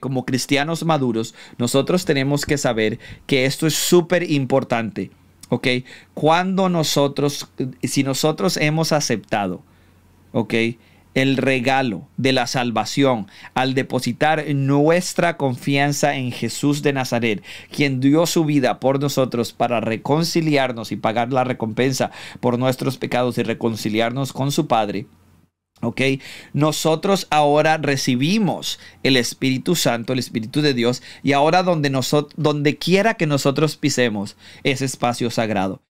como cristianos maduros, nosotros tenemos que saber que esto es súper importante. ¿Ok? Cuando nosotros, si nosotros hemos aceptado, ¿ok? El regalo de la salvación al depositar nuestra confianza en Jesús de Nazaret, quien dio su vida por nosotros para reconciliarnos y pagar la recompensa por nuestros pecados y reconciliarnos con su Padre. Nosotros ahora recibimos el Espíritu Santo, el Espíritu de Dios, y ahora donde, donde quiera que nosotros pisemos ese espacio sagrado.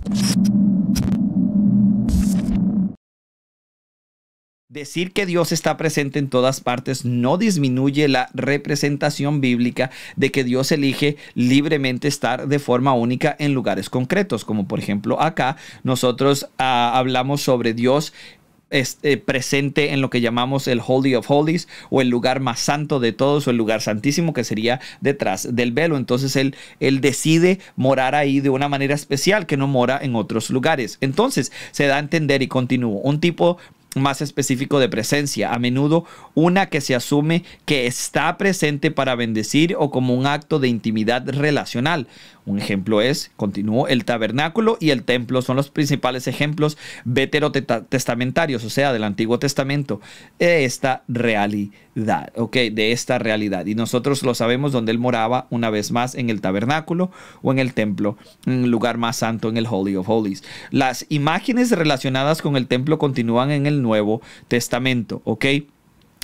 Decir que Dios está presente en todas partes no disminuye la representación bíblica de que Dios elige libremente estar de forma única en lugares concretos, como por ejemplo acá nosotros ah, hablamos sobre Dios este, presente en lo que llamamos el Holy of Holies o el lugar más santo de todos o el lugar santísimo que sería detrás del velo. Entonces él, él decide morar ahí de una manera especial que no mora en otros lugares. Entonces se da a entender y continúo. Un tipo más específico de presencia, a menudo una que se asume que está presente para bendecir o como un acto de intimidad relacional. Un ejemplo es, continuó, el tabernáculo y el templo son los principales ejemplos veterotestamentarios, o sea, del Antiguo Testamento, de esta realidad, ¿ok? De esta realidad. Y nosotros lo sabemos donde él moraba, una vez más, en el tabernáculo o en el templo, en el lugar más santo, en el Holy of Holies. Las imágenes relacionadas con el templo continúan en el Nuevo Testamento, ¿ok?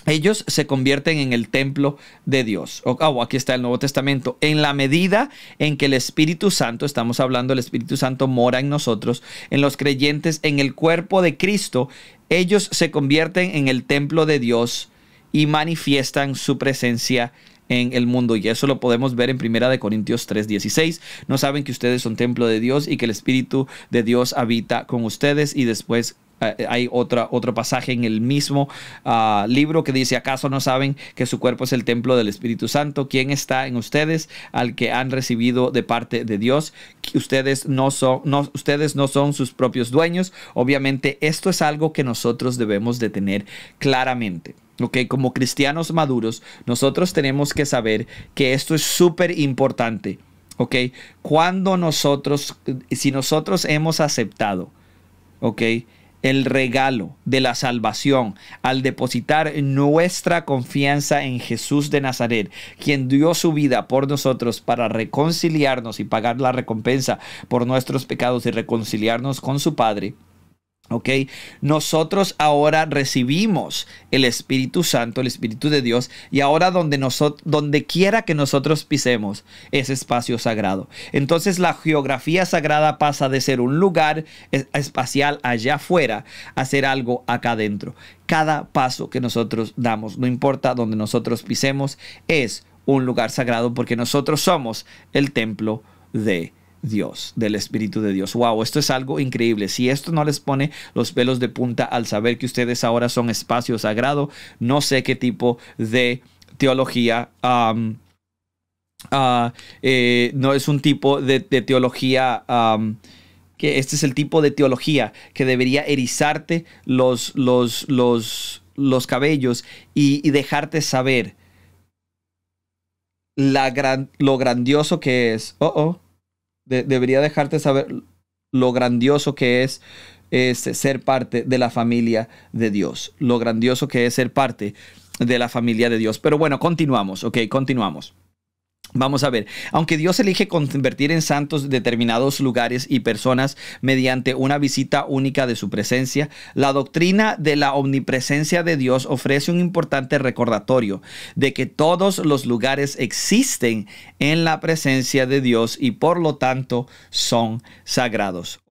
ellos se convierten en el templo de Dios. Ah, oh, aquí está el Nuevo Testamento. En la medida en que el Espíritu Santo, estamos hablando del Espíritu Santo, mora en nosotros, en los creyentes, en el cuerpo de Cristo, ellos se convierten en el templo de Dios y manifiestan su presencia en el mundo y eso lo podemos ver en Primera de Corintios 3:16. No saben que ustedes son templo de Dios y que el espíritu de Dios habita con ustedes y después eh, eh, hay otra, otro pasaje en el mismo ah, libro que dice, ¿acaso no saben que su cuerpo es el templo del Espíritu Santo? ¿Quién está en ustedes al que han recibido de parte de Dios? Ustedes no son, ustedes no son sus propios dueños. Obviamente esto es algo que nosotros debemos de tener claramente. Ok, como cristianos maduros, nosotros tenemos que saber que esto es súper importante. Ok, cuando nosotros, si nosotros hemos aceptado, ok, el regalo de la salvación al depositar nuestra confianza en Jesús de Nazaret, quien dio su vida por nosotros para reconciliarnos y pagar la recompensa por nuestros pecados y reconciliarnos con su Padre nosotros ahora recibimos el Espíritu Santo, el Espíritu de Dios, y ahora donde, donde quiera que nosotros pisemos es espacio sagrado. Entonces la geografía sagrada pasa de ser un lugar espacial allá afuera a ser algo acá adentro. Cada paso que nosotros damos, no importa donde nosotros pisemos, es un lugar sagrado porque nosotros somos el templo de Dios, del Espíritu de Dios. Wow, esto es algo increíble. Si esto no les pone los pelos de punta al saber que ustedes ahora son espacio sagrado, no sé qué tipo de teología. Ah, eh, no es un tipo de, teología. que este es el tipo de teología que debería erizarte los, los, los, los cabellos y, dejarte saber lo grandioso que es. Oh, oh debería dejarte saber lo grandioso que es, es ser parte de la familia de Dios, lo grandioso que es ser parte de la familia de Dios. Pero bueno, continuamos, ok, continuamos. Vamos a ver, aunque Dios elige convertir en santos determinados lugares y personas mediante una visita única de su presencia, la doctrina de la omnipresencia de Dios ofrece un importante recordatorio de que todos los lugares existen en la presencia de Dios y por lo tanto son sagrados.